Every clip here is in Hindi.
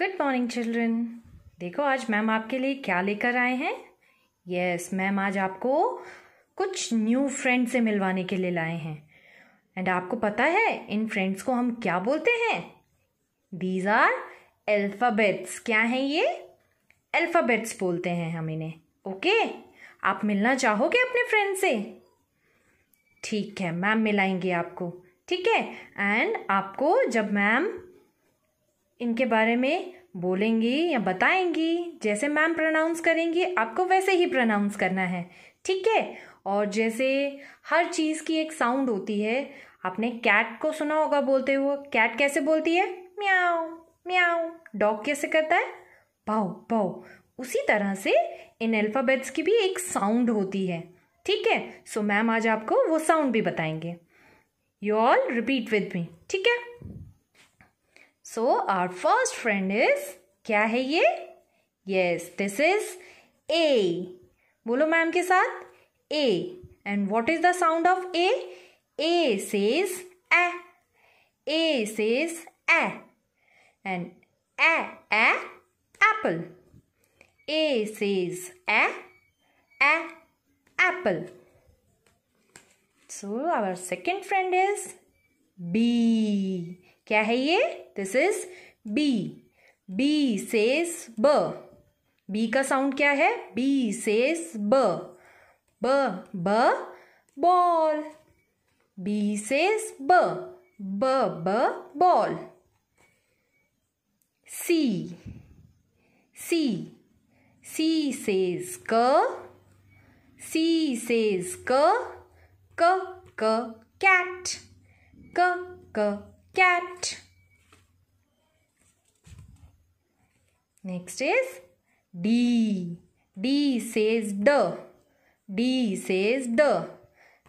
गुड मॉर्निंग चिल्ड्रन देखो आज मैम आपके लिए क्या लेकर आए हैं यस yes, मैम आज आपको कुछ न्यू फ्रेंड से मिलवाने के लिए लाए हैं एंड आपको पता है इन फ्रेंड्स को हम क्या बोलते हैं दीज आर एल्फाबेट्स क्या हैं ये एल्फाबेट्स बोलते हैं हम इन्हें ओके okay? आप मिलना चाहोगे अपने फ्रेंड से ठीक है मैम मिलाएंगे आपको ठीक है एंड आपको जब मैम इनके बारे में बोलेंगी या बताएंगी जैसे मैम प्रोनाउंस करेंगी आपको वैसे ही प्रोनाउंस करना है ठीक है और जैसे हर चीज़ की एक साउंड होती है आपने कैट को सुना होगा बोलते हुए कैट कैसे बोलती है म्याओ म्याओ डॉग कैसे करता है भाव भाव उसी तरह से इन अल्फ़ाबेट्स की भी एक साउंड होती है ठीक है सो मैम आज आपको वो साउंड भी बताएंगे you all repeat with me ठीक है So our first friend is क्या है ये Yes, this is A. बोलो मैम के साथ A. And what is the sound of A? A says A. A says A. And A, A, apple. A says A, A, apple. So our second friend is B. क्या है ये दिस इज बी बी से ब बी का साउंड क्या है बी सेज ब ब ब बॉल बी सेज ब ब ब ball C C she says क सी सेज क क कैट क क cat. Next is D. D says the. D says the.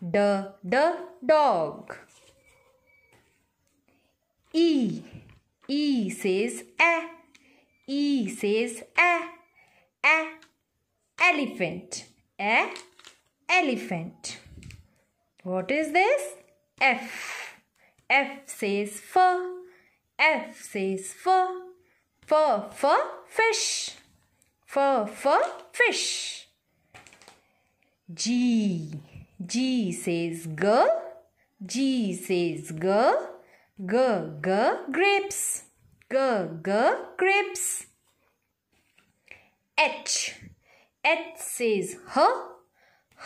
The, the dog. E. E says a. E says a. A elephant. A elephant. What is this? F. F says fur, F says fur, fur, fur, fish, fur, fur, fish. G, G says girl, G says girl, G, G, grapes, G, G, grapes. H, H says her,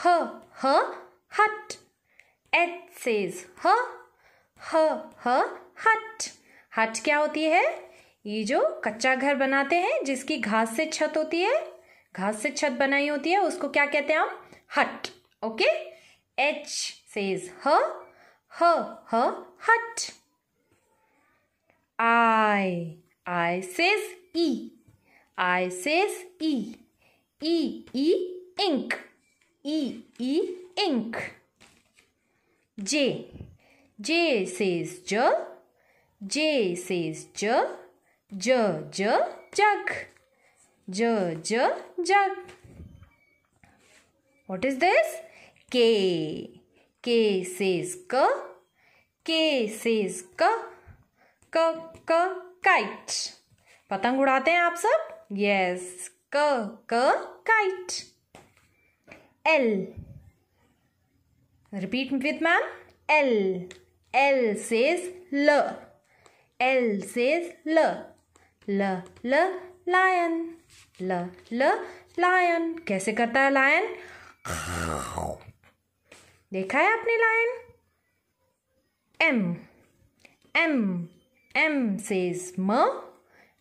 her, her, hut. H says her, ह ह हट हट क्या होती है ये जो कच्चा घर बनाते हैं जिसकी घास से छत होती है घास से छत बनाई होती है उसको क्या कहते हैं हम हट ओके एच सेज ह ह ह हट आई आई सेज ई आई सेज ई ई ई इंक ई ई ink J J says J. J says J. J, J, jug. J, J, jug. What is this? K. K says K. K says K. K, K, kite. पतंग उड़ाते हैं आप सब यस क क kite L repeat with ma'am L L says L. L says L. L, L, lion. L, L, lion. कैसे करता है लायन देखा है आपने lion M. M. M says M.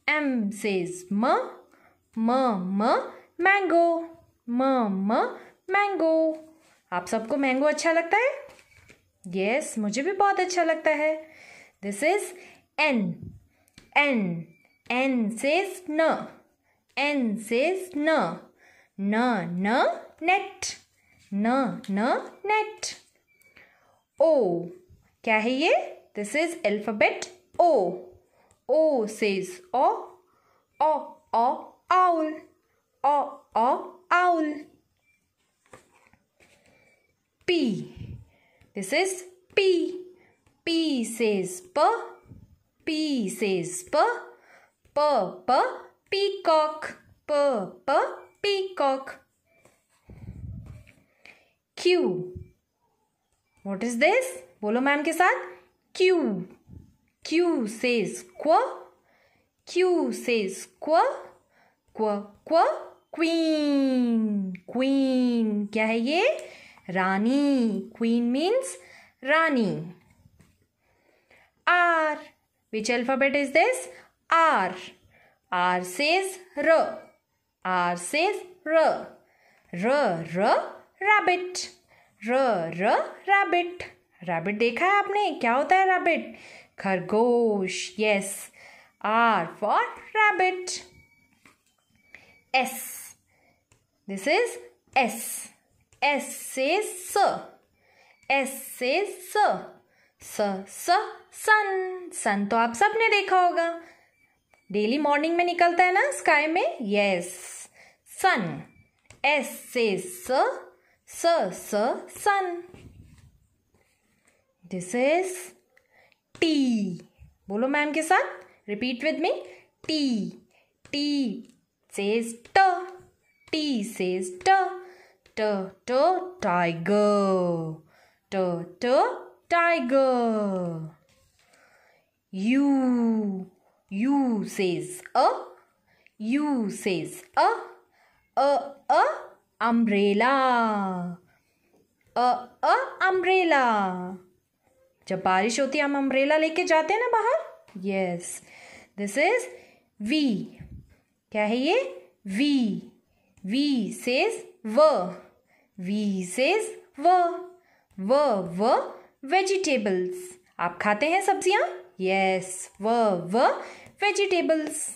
M says M. M, M, mango. M, M, mango. आप सबको मैंगो अच्छा लगता है यस yes, मुझे भी बहुत अच्छा लगता है this is N N N says न एन सेज न न न नेट न न नेट ओ क्या है ये this is alphabet O O says ओ ओ ओ आउल ओ ओ owl This is P. P says P. P says P. P, P, peacock. P, P, peacock. Q. What is this? Bolo mam ke saath. Q. Q says qua. Q says qua qua qua queen. Queen. hai ye? Rani. Queen means Rani. R. Which alphabet is this? R. R says R. R says R. R, R, rabbit. R, R, rabbit. rabbit देखा है आपने क्या होता है rabbit खरगोश yes r for rabbit s this is s S says स एस से स स स सन सन तो आप सबने देखा होगा डेली मॉर्निंग में निकलता है ना स्काई में यस सन एस से स स स सन दिस इज टी बोलो मैम के साथ repeat with me T T says ट टी says ट T T tiger T T tiger U U says a U says a a a umbrella a a umbrella जब बारिश होती है हम अम्ब्रेला लेके जाते हैं ना बाहर यस दिस इज वी क्या है ये वी वी सेज व वीज इज व व व वेजिटेबल्स आप खाते हैं सब्जियां यस व व vegetables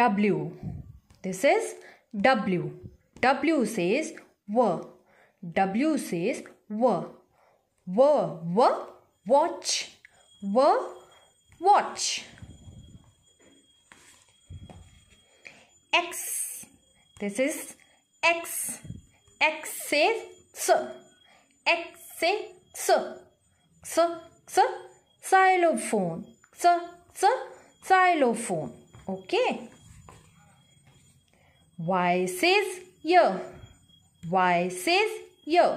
W. This is W. W says W. W says W. W. W. Watch. W. Watch. X. This is X. X says so. X says so. So, so, xylophone. So, so, xylophone. Okay. Y says yo. Y says yo.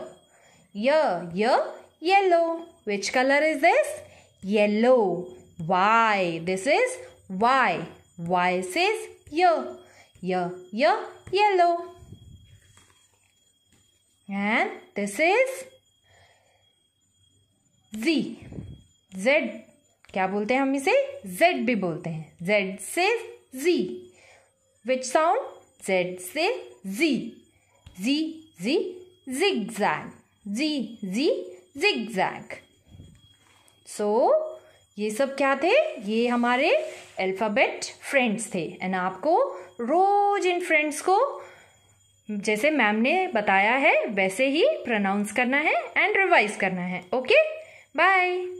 Yo, yo, yellow. Which color is this? Yellow. Y. This is Y. Y says yo. Y, Y, yellow. And this is Z. Z क्या बोलते हैं हम इसे Z भी बोलते हैं Z से Z. Which sound? Z से Z. Z, Z, zigzag. Z, Z, zigzag. So, ये सब क्या थे ये हमारे अल्फ़ाबेट फ्रेंड्स थे एंड आपको रोज़ इन फ्रेंड्स को जैसे मैम ने बताया है वैसे ही प्रोनाउंस करना है एंड रिवाइज करना है ओके बाय